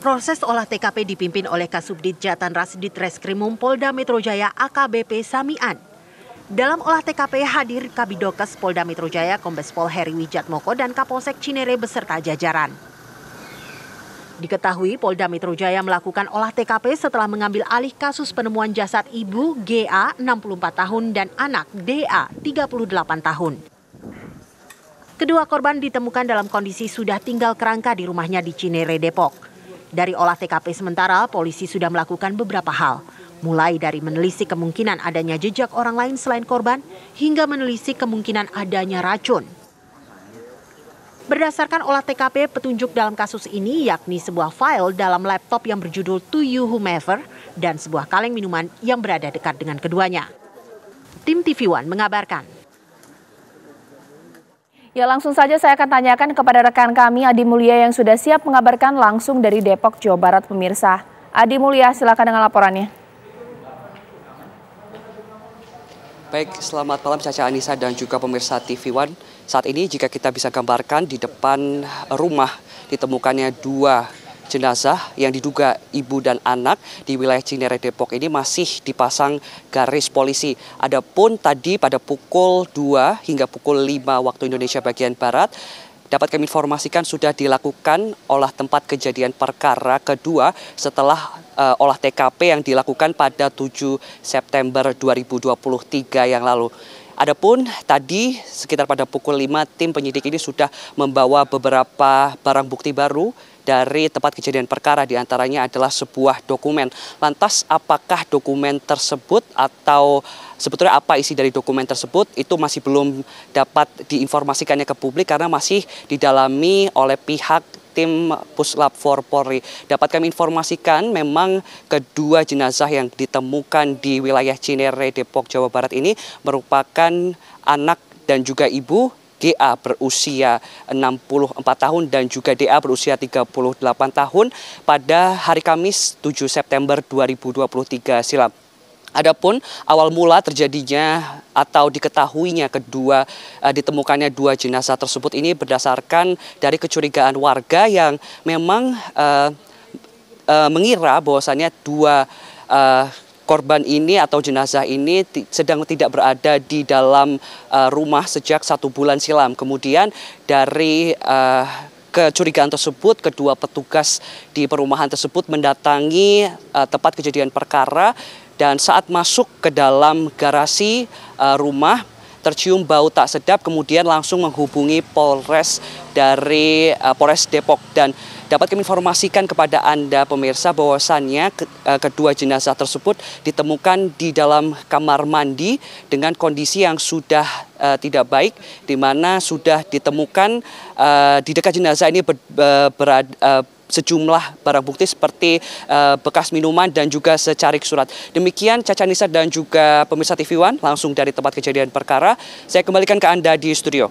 Proses olah TKP dipimpin oleh Kasubdit Jatan Rasdit Reskrimum Polda Metro Jaya AKBP Samian. Dalam olah TKP hadir Kabidokes Polda Metro Jaya Kombes Pol Heri Wijatmoko dan Kapolsek Cinere beserta jajaran. Diketahui Polda Metro Jaya melakukan olah TKP setelah mengambil alih kasus penemuan jasad ibu GA 64 tahun dan anak DA 38 tahun. Kedua korban ditemukan dalam kondisi sudah tinggal kerangka di rumahnya di Cinere, Depok. Dari olah TKP sementara, polisi sudah melakukan beberapa hal, mulai dari menelisik kemungkinan adanya jejak orang lain selain korban hingga menelisik kemungkinan adanya racun. Berdasarkan olah TKP, petunjuk dalam kasus ini yakni sebuah file dalam laptop yang berjudul To You Whomever dan sebuah kaleng minuman yang berada dekat dengan keduanya. Tim TV One mengabarkan. Ya langsung saja saya akan tanyakan kepada rekan kami Adi Mulia yang sudah siap mengabarkan langsung dari Depok, Jawa Barat pemirsa. Adi Mulia silakan dengan laporannya. Baik, selamat malam Caca Anissa dan juga pemirsa TV One. Saat ini jika kita bisa gambarkan di depan rumah ditemukannya dua jenazah yang diduga ibu dan anak di wilayah Cinere Depok ini masih dipasang garis polisi. Adapun tadi pada pukul 2 hingga pukul 5 waktu Indonesia bagian barat dapat kami informasikan sudah dilakukan olah tempat kejadian perkara kedua setelah uh, olah TKP yang dilakukan pada 7 September 2023 yang lalu. Adapun tadi sekitar pada pukul 5 tim penyidik ini sudah membawa beberapa barang bukti baru dari tempat kejadian perkara diantaranya adalah sebuah dokumen. Lantas apakah dokumen tersebut atau sebetulnya apa isi dari dokumen tersebut itu masih belum dapat diinformasikannya ke publik karena masih didalami oleh pihak tim Puslap 4 Polri. Dapat kami informasikan memang kedua jenazah yang ditemukan di wilayah Cinere, Depok, Jawa Barat ini merupakan anak dan juga ibu GA berusia 64 tahun dan juga DA berusia 38 tahun pada hari Kamis 7 September 2023 silam. Adapun awal mula terjadinya atau diketahuinya kedua eh, ditemukannya dua jenazah tersebut ini berdasarkan dari kecurigaan warga yang memang uh, uh, mengira bahwasannya dua uh, korban ini atau jenazah ini sedang tidak berada di dalam uh, rumah sejak satu bulan silam. Kemudian dari uh, kecurigaan tersebut, kedua petugas di perumahan tersebut mendatangi uh, tempat kejadian perkara dan saat masuk ke dalam garasi uh, rumah, tercium bau tak sedap, kemudian langsung menghubungi Polres dari uh, Polres Depok dan dapat kami informasikan kepada Anda pemirsa bahwasannya ke, uh, kedua jenazah tersebut ditemukan di dalam kamar mandi dengan kondisi yang sudah uh, tidak baik di mana sudah ditemukan uh, di dekat jenazah ini ber, uh, berada uh, sejumlah barang bukti seperti uh, bekas minuman dan juga secarik surat. Demikian Caca Nisa dan juga pemirsa TV One langsung dari tempat kejadian perkara. Saya kembalikan ke Anda di studio.